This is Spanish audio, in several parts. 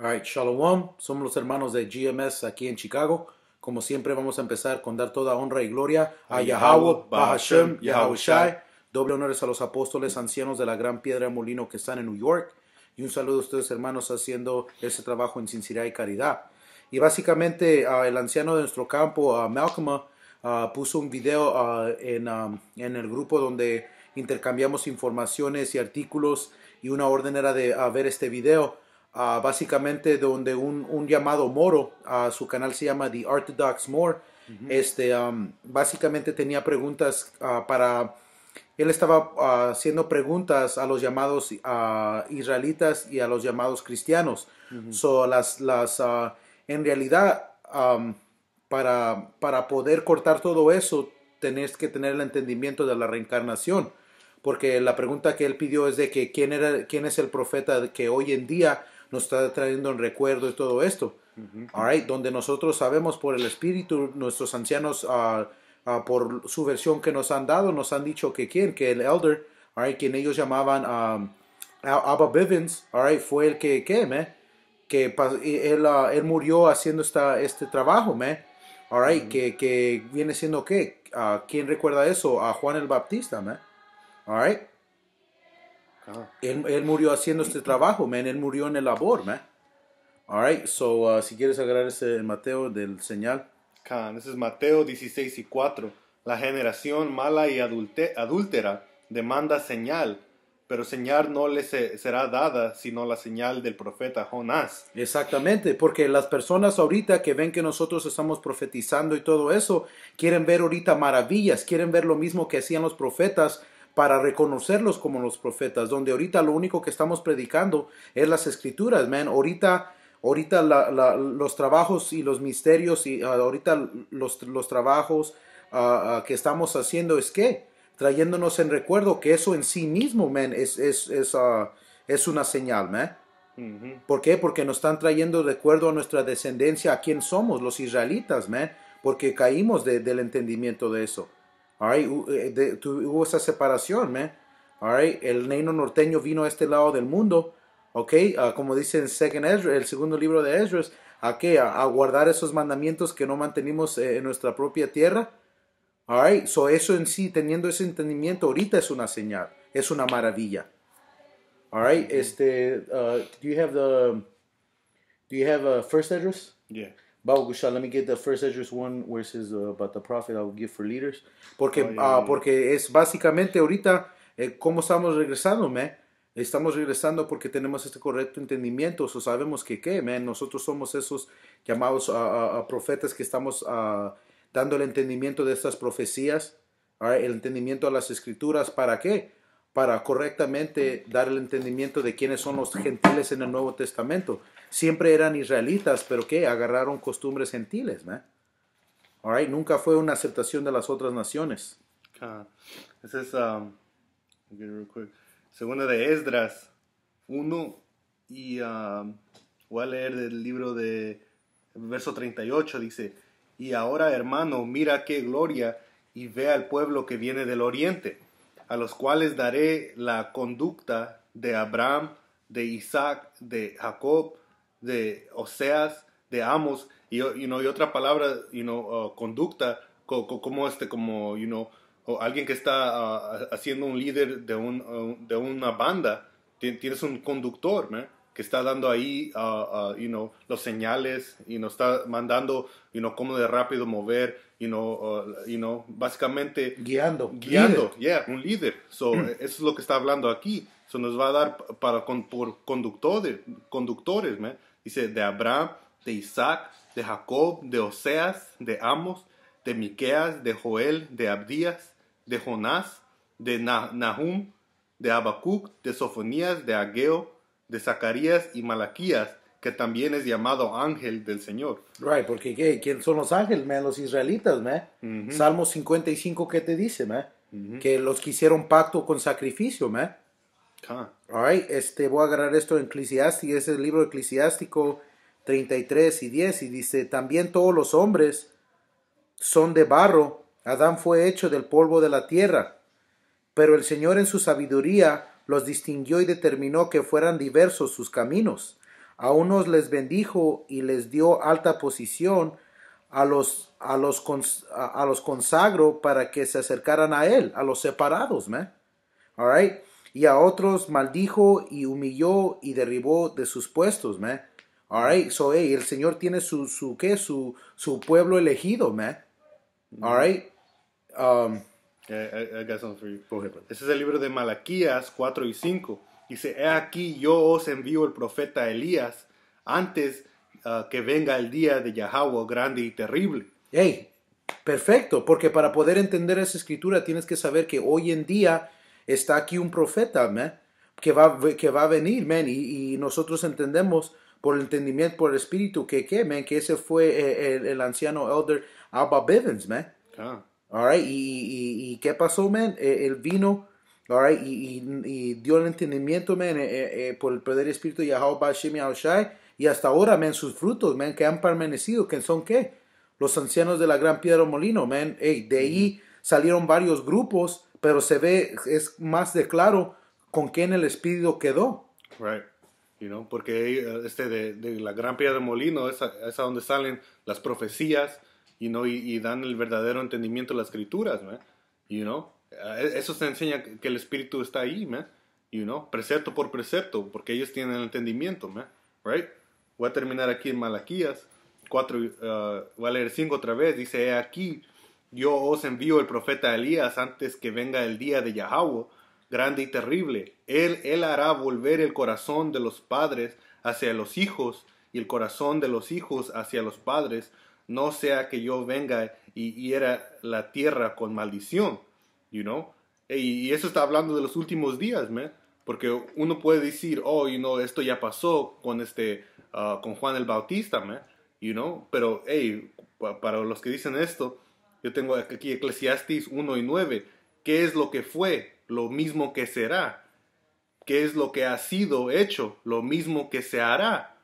Alright, Shalom, somos los hermanos de GMS aquí en Chicago. Como siempre, vamos a empezar con dar toda honra y gloria a Yahweh, Bahashem, Yahweh Shai. Doble honores a los apóstoles ancianos de la Gran Piedra Molino que están en New York. Y un saludo a ustedes, hermanos, haciendo ese trabajo en sinceridad y caridad. Y básicamente, ah, el anciano de nuestro campo, ah, Malcolm, ah, puso un video en, en el grupo donde intercambiamos informaciones y artículos. Y una orden era de ver este video. Ah, básicamente donde un, llamado moro, a su canal se llama The Orthodox More, este, básicamente tenía preguntas ah, para, él estaba ah, haciendo preguntas a los llamados israelitas y a los llamados cristianos. So, las, las, en realidad, para, para poder cortar todo eso, tenés que tener el entendimiento de la reencarnación porque la pregunta que él pidió es de que quién era quién es el profeta que hoy en día nos está trayendo un recuerdo de todo esto. All donde nosotros sabemos por el Espíritu, nuestros ancianos, ah, ah, por su versión que nos han dado, nos han dicho que quién, que el elder, all quien ellos llamaban um, Abba Bivens, all fue el que, que, que él, ah, él, murió haciendo esta, este trabajo, me, all que, viene siendo que, ¿quién recuerda eso? A Juan el Baptista, me, all él, murió haciendo este trabajo, man. Él murió en el labor, man. so uh, si quieres agarrar ese Mateo del señal. ese es Mateo 16 y 4. La generación mala y adúltera demanda señal, pero señal no le será dada sino la señal del profeta Jonás. Exactamente, porque las personas ahorita que ven que nosotros estamos profetizando y todo eso, quieren ver ahorita maravillas, quieren ver lo mismo que hacían los profetas para reconocerlos como los profetas, donde ahorita lo único que estamos predicando es las escrituras, Ahorita, ahorita los trabajos y los misterios y ah, ahorita los, trabajos ah, ah, que estamos haciendo es que trayéndonos en recuerdo que eso en sí mismo, man, es, una señal, ¿Por qué? Porque nos están trayendo de acuerdo a nuestra descendencia, a quién somos, los israelitas, porque caímos del entendimiento de eso. All right? Eh, hubo esa separación, man. All El neino norteño vino a este lado del mundo, okay. Ah, como dice en Second el segundo libro de Ezra, ¿a qué? A, guardar esos mandamientos que no mantenimos eh, en nuestra propia tierra. All right? So eso en sí, teniendo ese entendimiento, ahorita es una señal, es una maravilla. All right, este, ah, do you have the, do you have a ah, first address? Yeah get the first uh, about the I will give for leaders. Porque, oh, ah, porque es básicamente ahorita eh, cómo estamos regresando, me Estamos regresando porque tenemos este correcto entendimiento, o sabemos que qué, man. Nosotros somos esos llamados a profetas que estamos ah, dando el entendimiento de estas profecías, el entendimiento a las escrituras, ¿para qué? para correctamente dar el entendimiento de quiénes son los gentiles en el Nuevo Testamento. Siempre eran israelitas, pero ¿qué? agarraron costumbres gentiles, ¿no? All Nunca fue una aceptación de las otras naciones. Esa, es um, de Esdras 1 y um, voy a leer del libro de verso 38 dice, y ahora hermano, mira qué gloria y ve al pueblo que viene del oriente a los cuales daré la conducta de Abraham, de Isaac, de Jacob, de Oseas, de Amos, y, otra palabra, uh, conducta, como este, como, alguien que está uh, haciendo un líder de, uh, una banda, tienes un conductor, que está dando ahí, los señales, y nos está mandando, you cómo de rápido mover, Uh, you know, básicamente guiando, guiando, yeah, un líder. So, mm. eso es lo que está hablando aquí. Eso nos va a dar para con, por conductores, conductores, Dice de Abraham, de Isaac, de Jacob, de Oseas, de Amos, de Miqueas, de Joel, de Abdías, de Jonás, de Nahum, de Abacuc, de Sofonías, de Ageo, de Zacarías y Malaquías que también es llamado ángel del Señor. Right, porque ¿qué? ¿quién son los ángeles, Los israelitas, me Salmo 55, ¿qué te dice, me Que los que hicieron pacto con sacrificio, me ah. este, voy a agarrar esto en Eclesiástico, es el libro eclesiástico 33 y 10, y dice, también todos los hombres son de barro, Adán fue hecho del polvo de la tierra, pero el Señor en su sabiduría los distinguió y determinó que fueran diversos sus caminos a unos les bendijo y les dio alta posición, a los, a los, a, los consagro para que se acercaran a él, a los separados, ¿me? All right? Y a otros maldijo y humilló y derribó de sus puestos, ¿me? All right? So, hey, el Señor tiene su, su, ¿qué? Su, su pueblo elegido, ¿me? All right? Um, eh, eh, I, got something for you. Ese es el libro de Malaquías 4 y 5. Dice, he aquí yo os envío el profeta Elías antes ah, que venga el día de Yahweh grande y terrible. Hey, perfecto, porque para poder entender esa escritura tienes que saber que hoy en día está aquí un profeta, man, que va, que va a venir, man, y, nosotros entendemos por el entendimiento, por el espíritu, que, qué, man, que ese fue eh, el, anciano elder Abba Bivens, man. Ah. y, y, ¿qué pasó, man? Eh, él vino Right? Y, y, dio el entendimiento, eh, eh, eh, por el poder del Espíritu Yahweh Y hasta ahora, men sus frutos, men que han permanecido, que son qué? Los ancianos de la Gran Piedra Molino, men de ahí salieron varios grupos, pero se ve, es más de claro con quién el Espíritu quedó. Right. You know, porque este de, de, la Gran Piedra Molino es a, donde salen las profecías y no y, dan el verdadero entendimiento de las escrituras, You know? Ah, e, eso se enseña que el espíritu está ahí, man. Y uno precepto por precepto, porque ellos tienen el entendimiento, ¿me? Right? Voy a terminar aquí en Malaquías 4, ah, voy a leer 5 otra vez. Dice, aquí yo os envío el profeta Elías antes que venga el día de Yahweh, grande y terrible. Él, él hará volver el corazón de los padres hacia los hijos y el corazón de los hijos hacia los padres, no sea que yo venga y hiera la tierra con maldición you know? E, y, eso está hablando de los últimos días, ¿me? Porque uno puede decir, oh, you esto ya pasó con, este, ah, con Juan el Bautista, ¿me? You know? Pero, hey, para los que dicen esto, yo tengo aquí Eclesiastes 1 y 9. ¿Qué es lo que fue? Lo mismo que será. ¿Qué es lo que ha sido hecho? Lo mismo que se hará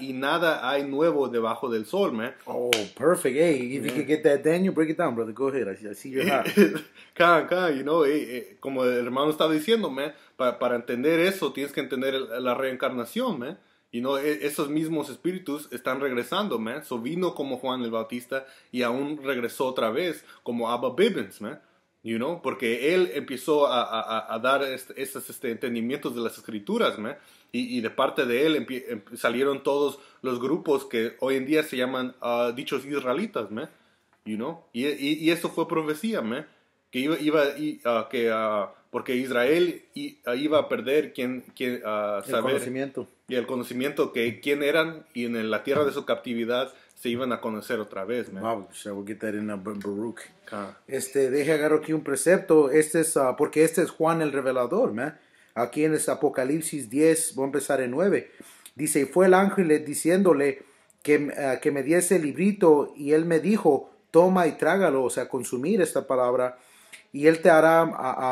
y, nada hay nuevo debajo del sol, man. Oh, perfect. Hey, if you can get that, Daniel, break it down, brother. Go ahead. I, see your you know, eh, eh, como el hermano estaba diciendo, man, para entender eso tienes que entender la reencarnación, man. Y you know, e, esos mismos espíritus están regresando, man. So vino como Juan el Bautista y aún regresó otra vez como Abba Bibbins, man. You know, porque él empezó a, dar estos este, entendimientos de las escrituras, man y, de parte de él em, salieron todos los grupos que hoy en día se llaman ah, dichos israelitas, ¿me? You y, y, eso fue profecía, ¿me? Que iba, ah, que, ah, porque Israel iba a perder quien, quien el saber, conocimiento. y el conocimiento que quién eran y en la tierra de su captividad se iban a conocer otra vez. ¿me? Wow, Este, deje agarro aquí un precepto. Este es, porque este es Juan el Revelador, ¿me? Aquí en el Apocalipsis 10, voy a empezar en 9. Dice, y fue el ángel diciéndole que, eh, que me diese el librito y él me dijo, toma y trágalo, o sea, consumir esta palabra, y él te hará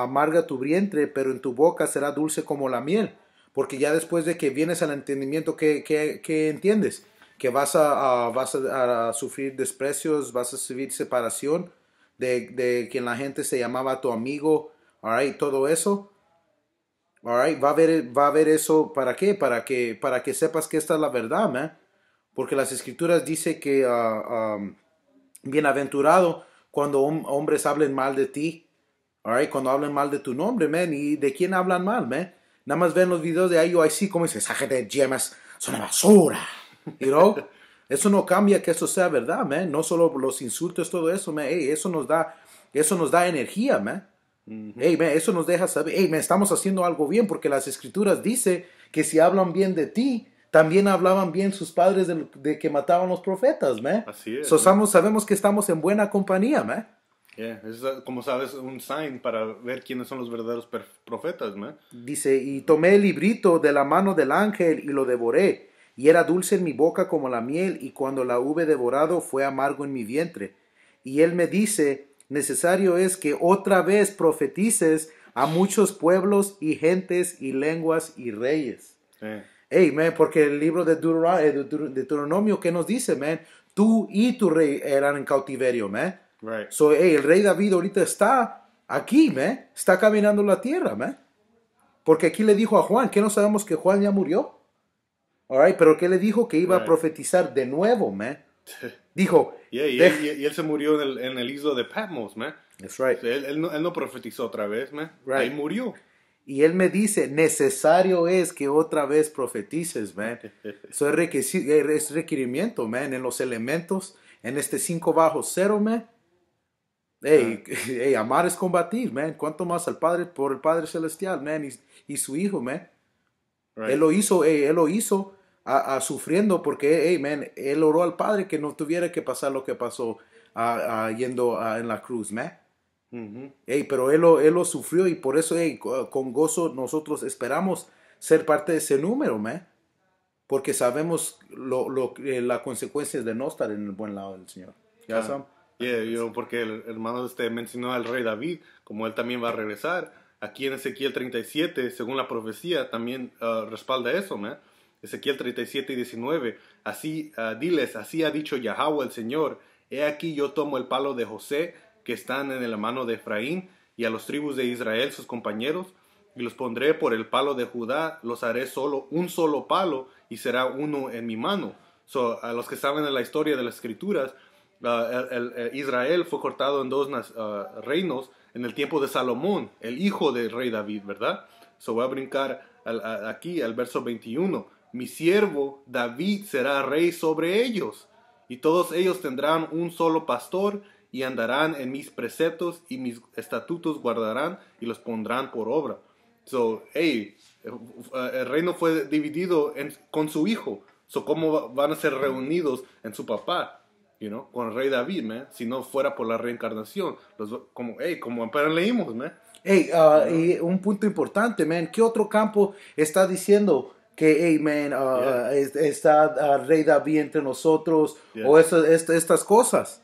amarga tu vientre, pero en tu boca será dulce como la miel, porque ya después de que vienes al entendimiento, ¿qué, entiendes? Que vas, a, vas a, sufrir desprecios, vas a sufrir separación de, de quien la gente se llamaba tu amigo, all right, todo eso All va, a haber, va a eso para qué? Para que, para que sepas que esta es la verdad, man. Porque las escrituras dicen que ah, bienaventurado cuando hombres hablen mal de ti, all cuando hablen mal de tu nombre, man. ¿Y de quién hablan mal, man? Nada más ven los videos de sí, como dice, esa gente de gemas son una basura. You know? eso no cambia que eso sea verdad, man. No solo los insultos, todo eso, man. eso nos da, eso nos da energía, man eso nos deja saber, estamos haciendo algo bien porque las escrituras dicen que si hablan bien de ti, también hablaban bien sus padres de, que mataban los profetas, Así sabemos que estamos en buena compañía, me es como sabes, un sign para ver quiénes son los verdaderos profetas, Dice, y tomé el librito de la mano del ángel y lo devoré, y era dulce en mi boca como la miel, y cuando la hube devorado fue amargo en mi vientre. Y él me dice, necesario es que otra vez profetices a muchos pueblos y gentes y lenguas y reyes. porque el libro eh, de, Deuteronomio, ¿qué nos dice, man? Tú y tu rey eran en cautiverio, man. Right. So, hey, el rey David ahorita está aquí, man. Está caminando la tierra, man. Porque aquí le dijo a Juan, que no sabemos que Juan ya murió. All right, pero ¿qué le dijo? Que iba a profetizar de nuevo, man. Dijo. y, él, se murió en el, en islo de Patmos, man. That's right. Él, no, profetizó otra vez, man. Ahí murió. Y él me dice, necesario es que otra vez profetices, man. Eso es requerimiento, man, en los elementos, en este cinco bajo cero, man. Hey, ah. amar es combatir, man. Cuanto más al Padre, por el Padre Celestial, man, y, su Hijo, man. Él lo hizo, él lo hizo a, sufriendo porque, hey, man, él oró al Padre que no tuviera que pasar lo que pasó a, yendo en la cruz, me pero él lo, él lo sufrió y por eso hey, con gozo nosotros esperamos ser parte de ese número, me Porque sabemos lo, lo, la las consecuencias de no estar en el buen lado del Señor. ¿Ya eh, yo porque el hermano usted mencionó al rey David, como él también va a regresar. Aquí en Ezequiel 37, según la profecía, también ah, respalda eso, me Ezequiel 37 y 19. Así, ah, diles, así ha dicho Yahweh el Señor, he aquí yo tomo el palo de José, que están en la mano de Efraín, y a los tribus de Israel sus compañeros, y los pondré por el palo de Judá, los haré solo un solo palo, y será uno en mi mano. a los que saben de la historia de las escrituras, ah, eh, Israel fue cortado en dos ah, reinos en el tiempo de Salomón, el hijo del rey David, ¿verdad? So voy a brincar aquí al verso 21 mi siervo David será rey sobre ellos, y todos ellos tendrán un solo pastor, y andarán en mis preceptos y mis estatutos guardarán y los pondrán por obra. So, eh, el reino fue dividido con su hijo. So, ¿cómo van a ser reunidos en su papá? You know, con el rey David, Si no fuera por la reencarnación. como, hey, como apenas leímos, Hey, ah, un punto importante, man. ¿Qué otro campo está diciendo? que, amén uh, uh, está el uh, Rey David entre nosotros, o estas cosas.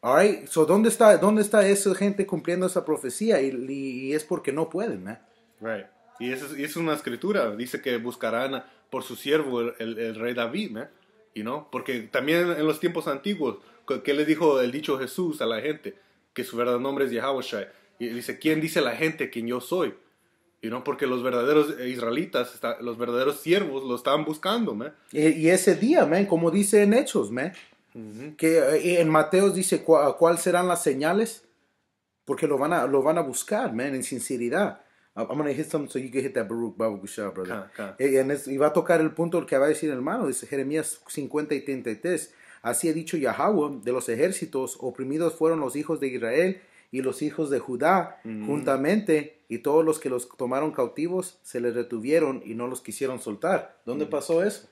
All so, ¿dónde está, ¿dónde está esa gente cumpliendo esa profecía? Y, es porque no pueden, eh Right. Y es, es una escritura, dice que buscarán por su siervo el, el, rey David, ¿eh? Porque también en los tiempos antiguos, ¿qué le dijo el dicho Jesús a la gente? Que su verdadero nombre es Yahweh Y dice, ¿quién dice la gente quién yo soy? Y no porque los verdaderos israelitas, los verdaderos siervos lo estaban buscando, ¿me? Y, ese día, como dice en Hechos, ¿me? que eh, en Mateos dice cuáles serán las señales, porque lo van a, lo van a buscar, en sinceridad. I'm going hit so you can hit that brother. Eh, y, va a tocar el punto que va a decir el hermano, dice Jeremías 50 y 33. Así ha dicho Yahweh, de los ejércitos oprimidos fueron los hijos de Israel y los hijos de Judá mm. juntamente y todos los que los tomaron cautivos se les retuvieron y no los quisieron soltar. ¿Dónde mm. pasó eso?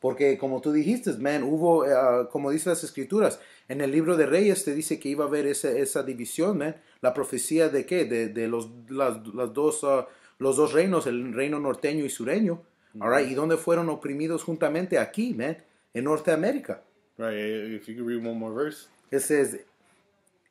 Porque como tú dijiste, man, hubo, eh, ah, como dice las escrituras, en el libro de Reyes te dice que iba a haber esa, división, man. La profecía de qué? De, los, dos, ah, los dos reinos, el reino norteño y sureño. Mm. ¿Y dónde fueron oprimidos juntamente? Aquí, man, en Norteamérica. Right. Eh, if you could read one more verse. It says,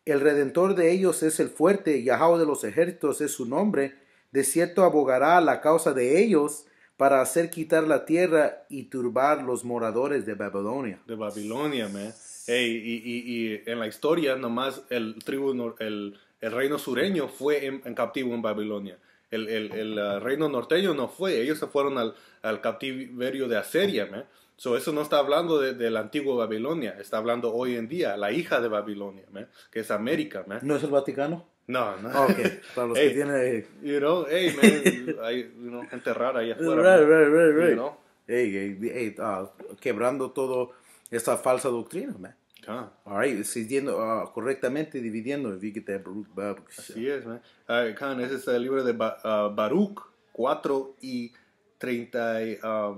el redentor de ellos es el fuerte, Yahweh de los ejércitos es su nombre. De cierto abogará la causa de ellos para hacer quitar la tierra y turbar los moradores de Babilonia. De Babilonia, man. y, en la historia, nomás el, tribu, el, reino sureño fue en, captivo en Babilonia. El, el, ah, reino norteño no fue, ellos se fueron al, al captiverio de Asiria. Man. So, eso no está hablando de, antiguo la Babilonia, está hablando hoy en día, la hija de Babilonia, que es América. ¿No es el Vaticano? No, no. Ah, ok, para los que tienen... Eh, you know, hey, man, hay gente rara ahí afuera. Right, right, right, hey, ah, quebrando toda esta falsa doctrina, man. Ah. All siguiendo ah, correctamente, dividiendo. el Así es, man. Uh, Khan, ese es el libro de Baruch 4 y 30...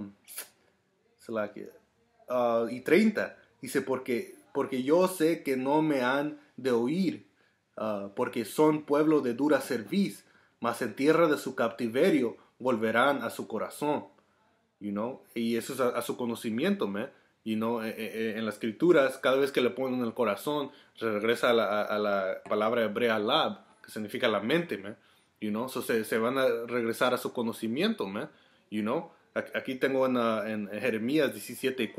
Ah, y 30. Dice, porque, porque yo sé que no me han de oír, ah, porque son pueblo de dura serviz mas en tierra de su captiverio volverán a su corazón. You know? Y eso es a, su conocimiento, me You know, eh, eh, eh, en, las escrituras, cada vez que le ponen el corazón, regresa a la, a la palabra hebrea lab, que significa la mente, me You know? se, se, van a regresar a su conocimiento, me You know? Aquí tengo en, ah, Jeremías 17 y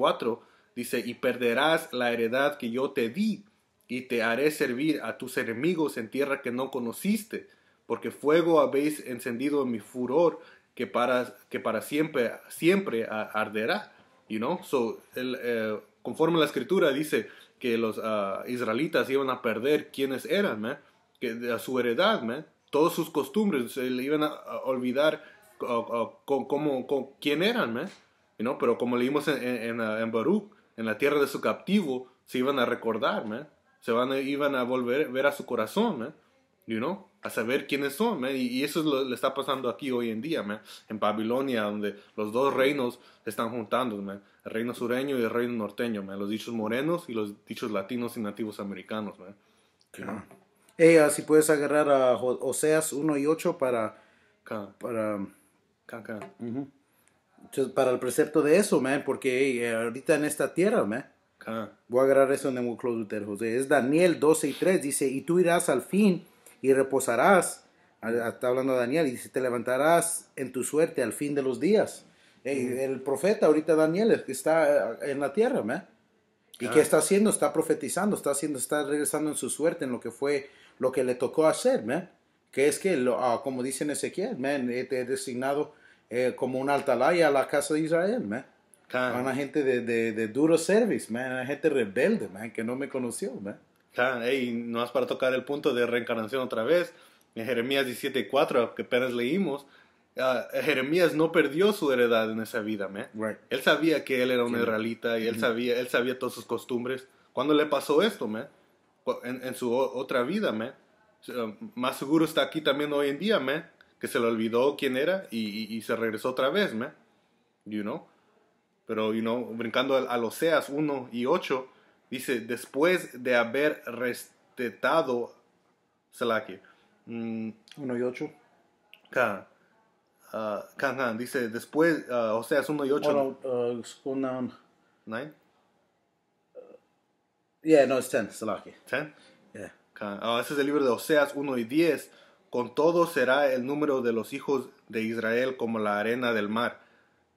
dice, y perderás la heredad que yo te di, y te haré servir a tus enemigos en tierra que no conociste, porque fuego habéis encendido en mi furor, que para, que para siempre, siempre arderá. You know? Eh, conforme la escritura dice que los ah, israelitas iban a perder quienes eran, que a su heredad, man? todas sus costumbres, se le iban a olvidar con, cómo con, quién eran, me Pero como leímos en, en, en, Baruch, en la tierra de su captivo, se iban a recordar, Se iban a, iban a volver ver a su corazón, A saber quiénes son, Y, eso es lo le está pasando aquí hoy en día, me En Babilonia, donde los dos reinos están juntando, El reino sureño y el reino norteño, Los dichos morenos y los dichos latinos y nativos americanos, ¿me? ella ah, si puedes agarrar a Oseas 1 y 8 para... Para, para el precepto de eso, porque eh, ahorita en esta tierra, voy a agarrar eso en el José. Es Daniel 12 y 3, dice, y tú irás al fin y reposarás, ah, ah, está hablando Daniel, y dice, te levantarás en tu suerte al fin de los días. El profeta ahorita Daniel es que está eh, en la tierra, ¿Y que qué está haciendo? Está profetizando, está haciendo, está regresando en su suerte, en lo que fue, lo que le tocó hacer, que es que, ah, como dicen Ezequiel, man, he, eh, he designado eh, como un altalaya a la casa de Israel, man. Claro. Una gente de, de, de, duro service, man. gente rebelde, man, que no me conoció, man. y no es para tocar el punto de reencarnación otra vez. En Jeremías 17.4, que apenas leímos, ah, Jeremías no perdió su heredad en esa vida, man. Él sabía que él era un sí. israelita y él, sabía, él sabía todas sus costumbres. ¿Cuándo le pasó esto, man? En, en su otra vida, man Um, más seguro está aquí también hoy en día, man, que se le olvidó quién era y, y, se regresó otra vez, man, you know. Pero, you know, brincando al, Oseas 1 y 8, dice, después de haber restetado Salaki. Mm, 1 y 8. Can, uh, ah, can, can, dice, después, uh, Oseas 1 y 8. Bueno, uh, down. 9. Um, yeah, no, es 10, Salaki. 10? Yeah a ah, ese es el libro de Oseas 1 y 10. Con todo será el número de los hijos de Israel como la arena del mar,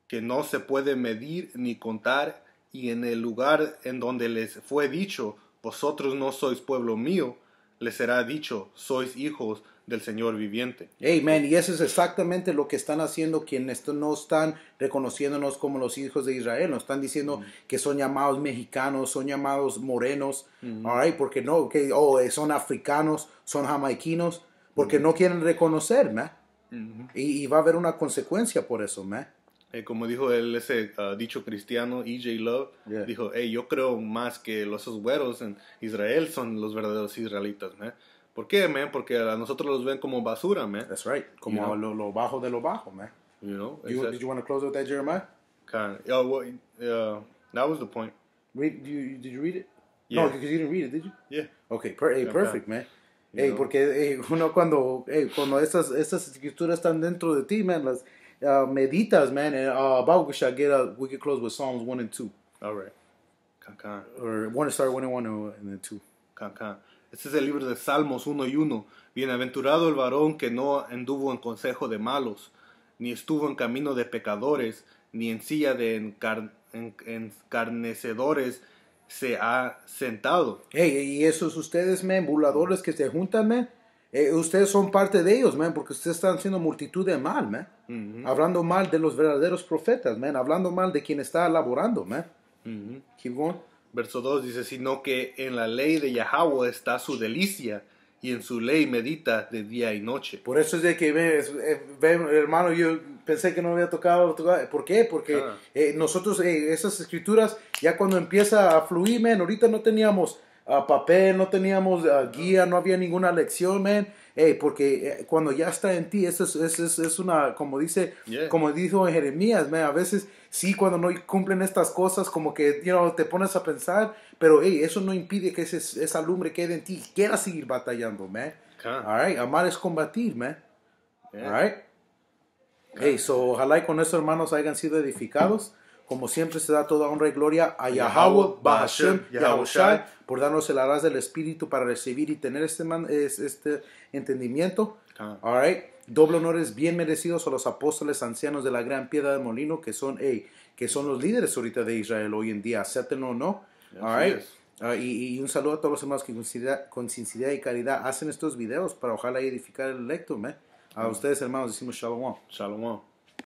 que no se puede medir ni contar, y en el lugar en donde les fue dicho, vosotros no sois pueblo mío, les será dicho, sois hijos del Señor viviente. Amén. Y eso es exactamente lo que están haciendo quienes no están reconociéndonos como los hijos de Israel. Nos están diciendo mm. que son llamados mexicanos, son llamados morenos, mm. porque no, que oh, eh, son africanos, son jamaiquinos, porque mm. no quieren reconocer, mm-hmm. Y, va a haber una consecuencia por eso, ¿me? Eh, como dijo él, ese ah, dicho cristiano, E.J. Love, dijo, yo creo más que los güeros en Israel son los verdaderos israelitas, eh ¿Por qué, man? Porque a nosotros los ven como basura, man. That's right. Como you know? lo, lo, bajo de lo bajo, man. You know? You, did you want to close with that, Jeremiah? Kind of. well, uh, that was the point. Read, did, you, did you read it? Yeah. No, because you didn't read it, did you? Yeah. Okay, per, hey, perfect, man. man. Ey, porque ey, uno cuando, hey cuando esas, esas escrituras están dentro de ti, man, las uh, meditas, man, and eh, uh, about we shall get a, we could close with Psalms 1 and 2. All right. Can, can. Or to start 1 and 1 and then 2. Can, can. Este es el libro de Salmos 1 y 1. Bienaventurado el varón que no anduvo en consejo de malos, ni estuvo en camino de pecadores, ni en silla de encarnecedores se ha sentado. y esos ustedes, men, burladores que se juntan, men, eh, ustedes son parte de ellos, men, porque ustedes están haciendo multitud de mal, men. Hablando mal de los verdaderos profetas, man. Hablando mal de quien está laborando, men. Verso 2 dice, sino que en la ley de Yahweh está su delicia y en su ley medita de día y noche. Por eso es de que, ve eh, hermano, yo pensé que no había tocado. ¿Por qué? Porque ah. eh, nosotros, eh, esas escrituras, ya cuando empieza a fluir, ahorita no teníamos ah, papel, no teníamos ah, guía, no había ninguna lección, men porque eh, cuando ya está en ti, eso es, una, como dice, como dijo Jeremías, a veces sí, cuando no cumplen estas cosas, como que, te pones a pensar, pero eso no impide que ese, esa lumbre quede en ti y quieras seguir batallando, man. amar es combatir, man. so, ojalá y con eso, hermanos, hayan sido edificados. Como siempre se da toda honra y gloria a Yahweh, Bahashem, Yahushai, por darnos el aras del Espíritu para recibir y tener este, este entendimiento. Ah. Doble honores bien merecidos a los apóstoles ancianos de la gran piedra de molino, que son, hey, que son los líderes ahorita de Israel hoy en día, acéptenlo o no. Ah, y, un saludo a todos los hermanos que con sinceridad, y caridad hacen estos videos para ojalá edificar el electo, ¿me? A ah. ustedes, hermanos, decimos shalom. Shalom.